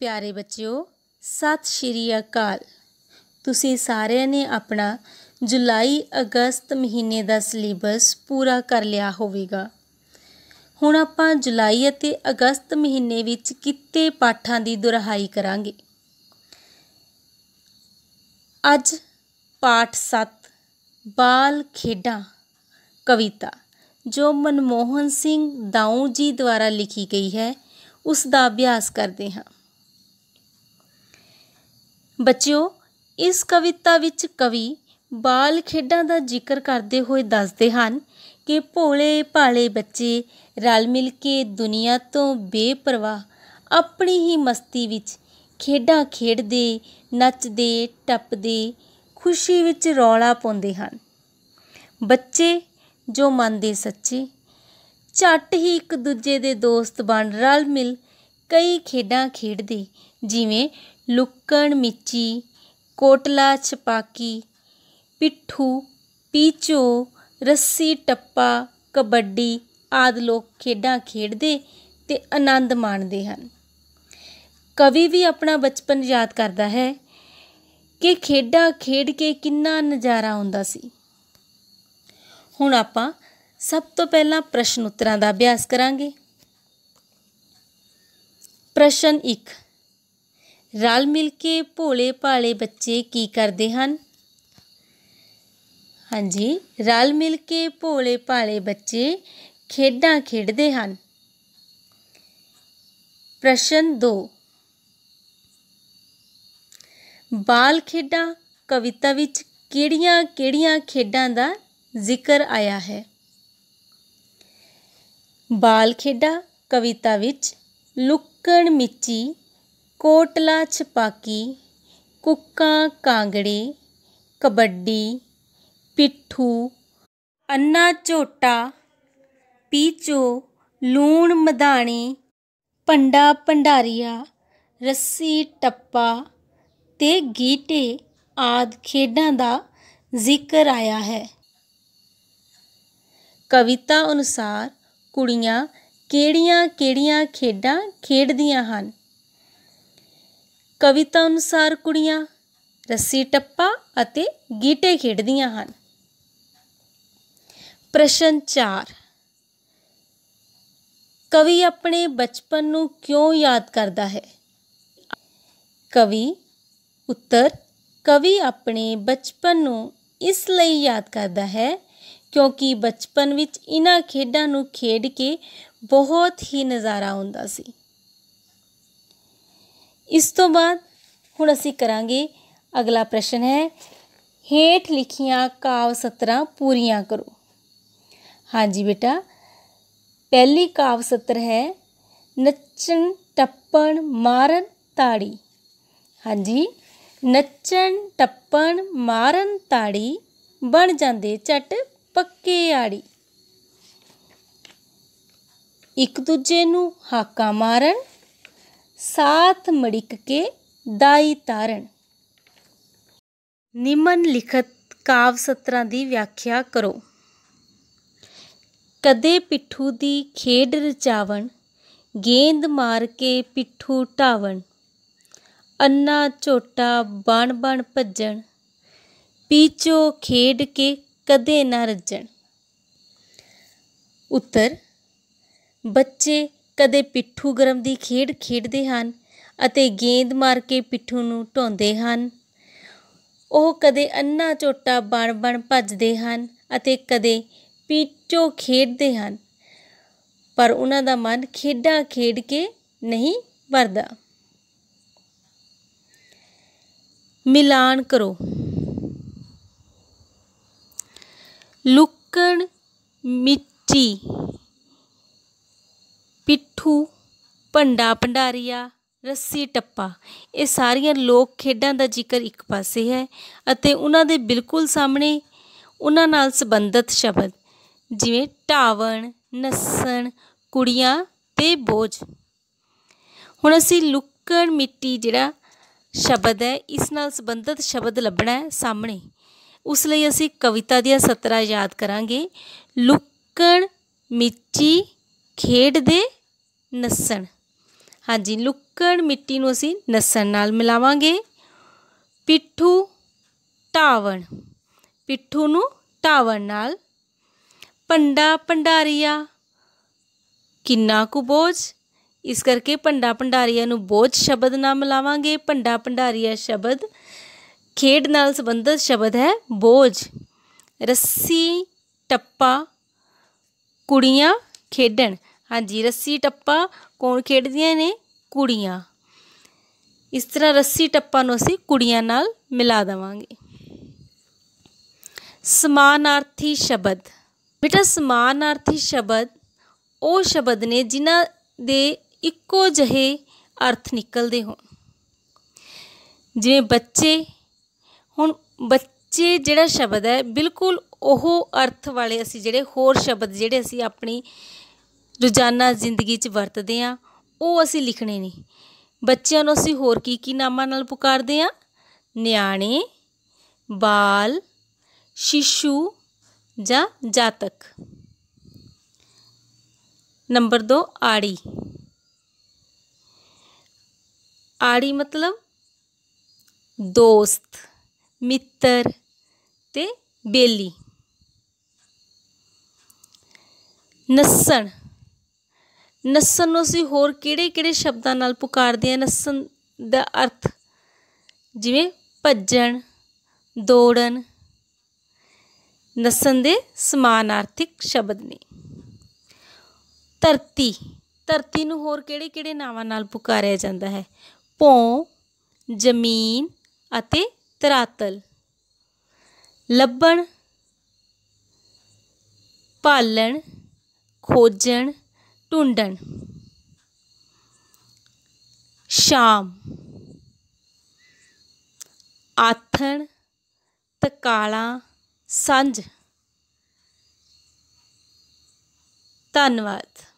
ਪਿਆਰੇ ਬੱਚਿਓ ਸਤਿ ਸ਼੍ਰੀ ਅਕਾਲ ਤੁਸੀਂ ਸਾਰਿਆਂ ਨੇ ਆਪਣਾ ਜੁਲਾਈ ਅਗਸਤ ਮਹੀਨੇ ਦਾ ਸਿਲੇਬਸ ਪੂਰਾ ਕਰ ਲਿਆ ਹੋਵੇਗਾ ਹੁਣ ਆਪਾਂ ਜੁਲਾਈ ਅਤੇ ਅਗਸਤ ਮਹੀਨੇ ਵਿੱਚ ਕਿਤੇ ਪਾਠਾਂ ਦੀ ਦੁਹਰਾਈ ਕਰਾਂਗੇ ਅੱਜ ਪਾਠ 7 ਬਾਲ ਖੇਡਾਂ ਕਵਿਤਾ ਜੋ ਮਨਮੋਹਨ ਸਿੰਘ ਦਾਊ ਜੀ ਦੁਆਰਾ ਲਿਖੀ ਗਈ ਹੈ ਉਸ ਦਾ ਅਭਿਆਸ ਕਰਦੇ ਹਾਂ ਬੱਚਿਓ ਇਸ ਕਵਿਤਾ ਵਿੱਚ ਕਵੀ ਬਾਲ ਖੇਡਾਂ ਦਾ ਜ਼ਿਕਰ ਕਰਦੇ ਹੋਏ ਦੱਸਦੇ ਹਨ ਕਿ ਭੋਲੇ ਭਾਲੇ ਬੱਚੇ ਰਲ ਮਿਲ ਕੇ ਦੁਨੀਆ ਤੋਂ ਬੇਪਰਵਾਹ ਆਪਣੀ ਹੀ ਮਸਤੀ ਵਿੱਚ ਖੇਡਾਂ ਖੇਡਦੇ ਨੱਚਦੇ ਟੱਪਦੇ ਖੁਸ਼ੀ ਵਿੱਚ ਰੌਲਾ ਪਾਉਂਦੇ ਹਨ ਬੱਚੇ ਜੋ ਮਨ ਦੇ ਸੱਚੇ ਝੱਟ ਹੀ ਇੱਕ ਦੂਜੇ ਦੇ ਦੋਸਤ ਬਣ ਰਲ ਮਿਲ ਕਈ ਖੇਡਾਂ ਖੇਡਦੇ ਜਿਵੇਂ ਲੁੱਕਣ ਮਿੱਚੀ ਕੋਟਲਾ ਛਪਾਕੀ ਪਿੱਠੂ ਪੀਚੋ ਰੱਸੀ ਟੱਪਾ ਕਬੱਡੀ ਆਦਿ ਲੋਕ ਖੇਡਾਂ ਖੇਡਦੇ ਤੇ ਆਨੰਦ ਮਾਣਦੇ ਹਨ ਕਵੀ ਵੀ ਆਪਣਾ ਬਚਪਨ ਯਾਦ ਕਰਦਾ ਹੈ ਕਿ ਖੇਡਾਂ ਖੇਡ ਕੇ ਕਿੰਨਾ ਨਜ਼ਾਰਾ ਆਉਂਦਾ ਸੀ ਹੁਣ ਆਪਾਂ ਸਭ ਤੋਂ ਪਹਿਲਾਂ ਪ੍ਰਸ਼ਨ ਉੱਤਰਾਂ ਦਾ ਅਭਿਆਸ ਕਰਾਂਗੇ ਪ੍ਰਸ਼ਨ 1 ਰਲ ਮਿਲ ਕੇ ਭੋਲੇ ਭਾਲੇ ਬੱਚੇ ਕੀ ਕਰਦੇ ਹਨ ਹਾਂਜੀ ਰਲ ਮਿਲ ਕੇ ਭੋਲੇ ਭਾਲੇ ਬੱਚੇ ਖੇਡਾਂ ਖੇਡਦੇ ਹਨ ਪ੍ਰਸ਼ਨ 2 ਬਾਲ ਖੇਡਾਂ ਕਵਿਤਾ ਵਿੱਚ ਕਿਹੜੀਆਂ-ਕਿਹੜੀਆਂ ਖੇਡਾਂ ਦਾ ਜ਼ਿਕਰ ਆਇਆ ਹੈ ਬਾਲ ਖੇਡਾਂ ਕਵਿਤਾ ਵਿੱਚ ਲੁੱਕਣ ਮਿੱਚੀ ਕੋਟਲਾ ਛਪਾਕੀ ਕੁੱਕਾ ਕਾਂਗੜੇ ਕਬੱਡੀ ਪਿੱਠੂ ਅੰਨਾ ਝੋਟਾ ਪੀਚੋ ਲੂਣ ਮਧਾਣੀ ਪੰਡਾ ਭੰਡਾਰੀਆ ਰੱਸੀ ਟੱਪਾ ਤੇ ਗੀਟੇ ਆਦ ਖੇਡਾਂ ਦਾ ਜ਼ਿਕਰ ਆਇਆ ਹੈ ਕਵਿਤਾ ਅਨੁਸਾਰ ਕੁੜੀਆਂ ਕਿਹੜੀਆਂ-ਕਿਹੜੀਆਂ ਖੇਡਾਂ ਖੇਡਦੀਆਂ ਹਨ ਕਵਿਤਾ ਅਨੁਸਾਰ ਕੁੜੀਆਂ ਰੱਸੀ ਟੱਪਾ ਅਤੇ ਗੀਟੇ ਖੇਡਦੀਆਂ ਹਨ ਪ੍ਰਸ਼ਨ 4 ਕਵੀ ਆਪਣੇ ਬਚਪਨ ਨੂੰ ਕਿਉਂ ਯਾਦ ਕਰਦਾ ਹੈ ਕਵੀ ਉੱਤਰ ਕਵੀ ਆਪਣੇ ਬਚਪਨ ਨੂੰ ਇਸ ਲਈ ਯਾਦ ਕਰਦਾ ਹੈ ਕਿਉਂਕਿ ਬਚਪਨ ਵਿੱਚ ਇਹਨਾਂ ਖੇਡਾਂ ਨੂੰ ਖੇਡ ਕੇ ਬਹੁਤ ਹੀ ਨਜ਼ਾਰਾ ਆਉਂਦਾ ਸੀ ਇਸ ਤੋਂ ਬਾਅਦ ਹੁਣ ਅਸੀਂ ਕਰਾਂਗੇ ਅਗਲਾ ਪ੍ਰਸ਼ਨ ਹੈ ਹੇਠ ਲਿਖੀਆਂ ਕਾਵ ਸਤਰਾਂ ਪੂਰੀਆਂ ਕਰੋ ਹਾਂਜੀ ਬੇਟਾ ਪਹਿਲੀ ਕਾਵ ਸਤਰ ਹੈ ਨੱਚਣ ਟੱਪਣ ਮਾਰਨ ਤਾੜੀ ਹਾਂਜੀ ਨੱਚਣ ਟੱਪਣ ਮਾਰਨ ਤਾੜੀ ਬਣ ਜਾਂਦੇ ਝਟ ਪੱਕੇ ਆੜੀ ਇੱਕ ਦੂਜੇ ਨੂੰ ਹਾਕਾ ਮਾਰਨ ਸਾਤ ਮੜਿਕ ਕੇ ਦਾਈ ਤਾਰਨ ਨਿਮਨ ਲਿਖਤ ਕਾਵ ਸਤਰਾਂ ਦੀ ਵਿਆਖਿਆ ਕਰੋ ਕਦੇ ਪਿੱਠੂ ਦੀ ਖੇਡ ਰਚਾਵਣ ਗੇਂਦ ਮਾਰ ਕੇ ਪਿੱਠੂ ਢਾਵਣ ਅੰਨਾ ਝੋਟਾ ਬਣ ਬਣ ਭੱਜਣ ਪੀਚੋ ਖੇਡ ਕੇ ਕਦੇ ਨਾ ਰੱਜਣ ਉੱਤਰ ਬੱਚੇ ਕਦੇ ਪਿੱਠੂ ਗਰਮ ਦੀ ਖੇਡ ਖੇਡਦੇ ਹਨ ਅਤੇ ਗੇਂਦ ਮਾਰ ਕੇ ਪਿੱਠੂ ਨੂੰ ਢੋਂਦੇ ਹਨ ਉਹ ਕਦੇ ਅੰਨਾ ਝੋਟਾ ਬਣ ਬਣ ਭੱਜਦੇ ਹਨ ਅਤੇ ਕਦੇ ਪੀਚੋ ਖੇਡਦੇ ਹਨ ਪਰ ਉਹਨਾਂ ਦਾ ਮਨ ਖੇਡਾਂ ਖੇਡ ਕੇ ਨਹੀਂ ਵਰਦਾ ਮਿਲਾਨ ਕਰੋ ਲੁੱਕਣ ਮਿੱਟੀ ਪਿੱਠੂ ਭੰਡਾ ਭੰਡਾਰੀਆ ਰੱਸੀ ਟੱਪਾ ਇਹ ਸਾਰੀਆਂ ਲੋਕ ਖੇਡਾਂ ਦਾ ਜ਼ਿਕਰ ਇੱਕ ਪਾਸੇ ਹੈ ਅਤੇ ਉਹਨਾਂ ਦੇ ਬਿਲਕੁਲ ਸਾਹਮਣੇ ਉਹਨਾਂ ਨਾਲ ਸੰਬੰਧਿਤ ਸ਼ਬਦ ਜਿਵੇਂ ਟਾਵਣ ਨੱਸਣ ਕੁੜੀਆਂ ਤੇ ਬੋਝ ਹੁਣ ਅਸੀਂ ਲੁੱਕਣ ਮਿੱਟੀ ਜਿਹੜਾ ਸ਼ਬਦ ਹੈ ਇਸ ਨਾਲ ਸੰਬੰਧਿਤ ਸ਼ਬਦ ਲੱਭਣਾ ਹੈ ਸਾਹਮਣੇ ਉਸ ਲਈ ਅਸੀਂ ਕਵਿਤਾ ਦੀਆਂ ਸਤਰਾਂ ਯਾਦ ਕਰਾਂਗੇ ਲੁੱਕਣ ਮਿੱਟੀ ਖੇਡ ਦੇ ਨਸਣ ਹਾਂਜੀ ਲੁੱਕੜ ਮਿੱਟੀ ਨੂੰ ਅਸੀਂ ਨਸਣ ਨਾਲ ਮਿਲਾਵਾਂਗੇ ਪਿੱਠੂ ਟਾਵਣ ਪਿੱਠੂ ਨੂੰ ਟਾਵਣ ਨਾਲ ਪੰਡਾ ਪੰਡਾਰੀਆ ਕਿੰਨਾ ਕੁ ਬੋਝ ਇਸ ਕਰਕੇ ਪੰਡਾ ਪੰਡਾਰੀਆ ਨੂੰ ਬੋਝ ਸ਼ਬਦ ਨਾਲ ਮਿਲਾਵਾਂਗੇ ਪੰਡਾ ਪੰਡਾਰੀਆ ਸ਼ਬਦ ਖੇਡ ਨਾਲ ਸੰਬੰਧਿਤ ਸ਼ਬਦ ਹੈ ਬੋਝ ਰੱਸੀ ਟੱਪਾ ਕੁੜੀਆਂ ਖੇਡਣ ਹਾਂਜੀ ਰੱਸੀ ਟੱਪਾ ਕੌਣ ਖੇਡਦੀਆਂ ਨੇ ਕੁੜੀਆਂ ਇਸ ਤਰ੍ਹਾਂ ਰੱਸੀ ਟੱਪਾ ਨੂੰ ਅਸੀਂ ਕੁੜੀਆਂ ਨਾਲ ਮਿਲਾ ਦਵਾਂਗੇ ਸਮਾਨਾਰਥੀ ਸ਼ਬਦ ਬੇਟਾ ਸਮਾਨਾਰਥੀ ਸ਼ਬਦ ਉਹ ਸ਼ਬਦ ਨੇ ਜਿਨ੍ਹਾਂ ਦੇ ਇੱਕੋ ਜਿਹੇ ਅਰਥ ਨਿਕਲਦੇ ਹੋਣ ਜਿਵੇਂ ਬੱਚੇ ਹੁਣ ਬੱਚੇ ਜਿਹੜਾ ਸ਼ਬਦ ਹੈ ਬਿਲਕੁਲ ਉਹ ਅਰਥ ਵਾਲੇ ਅਸੀਂ ਜਿਹੜੇ ਹੋਰ ਸ਼ਬਦ ਜਿਹੜੇ ਅਸੀਂ ਆਪਣੀ ਰੋਜ਼ਾਨਾ ਜ਼ਿੰਦਗੀ 'ਚ ਵਰਤਦੇ ਆ ਉਹ ਅਸੀਂ ਲਿਖਣੇ ਨੇ ਬੱਚਿਆਂ ਨੂੰ ਅਸੀਂ ਹੋਰ ਕੀ ਕੀ ਨਾਮਾਂ ਨਾਲ ਪੁਕਾਰਦੇ ਆ ਨਿਆਣੇ ਬਾਲ ਸ਼ਿਸ਼ੂ ਜਾਂ ਜਾਤਕ ਨੰਬਰ 2 ਆੜੀ ਆੜੀ ਮਤਲਬ ਦੋਸਤ ਮਿੱਤਰ ਤੇ ਬੇਲੀ ਨਸਣ ਨਸਨ ਨੂੰ ਅਸੀਂ ਹੋਰ ਕਿਹੜੇ-ਕਿਹੜੇ ਸ਼ਬਦਾਂ ਨਾਲ ਪੁਕਾਰਦੇ ਹਾਂ ਨਸਨ ਦਾ ਅਰਥ ਜਿਵੇਂ ਭੱਜਣ ਦੌੜਨ ਨਸਨ ਦੇ ਸਮਾਨਾਰਥਿਕ ਸ਼ਬਦ ਨੇ ਧਰਤੀ ਧਰਤੀ ਨੂੰ ਹੋਰ ਕਿਹੜੇ-ਕਿਹੜੇ ਨਾਵਾਂ ਨਾਲ ਪੁਕਾਰਿਆ ਜਾਂਦਾ ਹੈ ਭੌਂ ਜ਼ਮੀਨ ਅਤੇ ਤਰਾਤਲ ਲੱਭਣ ਪਾਲਣ ਖੋਜਣ ਟੁੰਡਣ ਸ਼ਾਮ ਆਥਣ ਤਕਾਲਾ ਸੰਝ ਧੰਨਵਾਦ